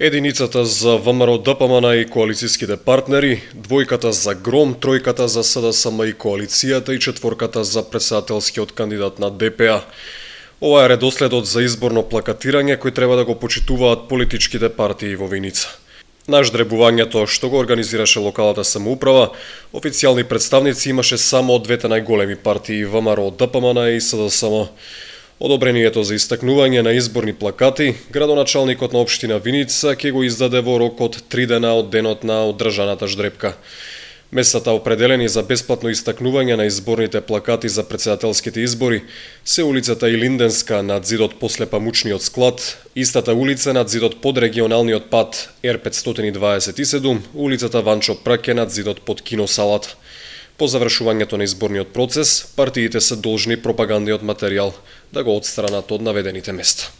Единицата за ВМРО ДПМН и коалицијските партнери, двојката за ГРОМ, тројката за СДСМ и коалицијата и четворката за председателскиот кандидат на ДПА. Ова е редоследот за изборно плакатирање кој треба да го почитуваат политичките партии во Виница. Наш дребувањето што го организираше локалната самоуправа, официјални представници имаше само од двете најголеми партии ВМРО ДПМН и СДСМ. Одобрението за истакнување на изборни плакати, градоначалникот на општина Виница ќе го издаде во рок од три дена од денот на одржаната ждрепка. Местата определени за бесплатно истакнување на изборните плакати за председателските избори се улицата Илинденска над зидот после Памучниот склад, истата улица над зидот под регионалниот пат р 527 улицата Ванчо Праке над зидот под киносалата. По завршувањето на изборниот процес, партиите се должни пропагандиот материјал да го одстранат од наведените места.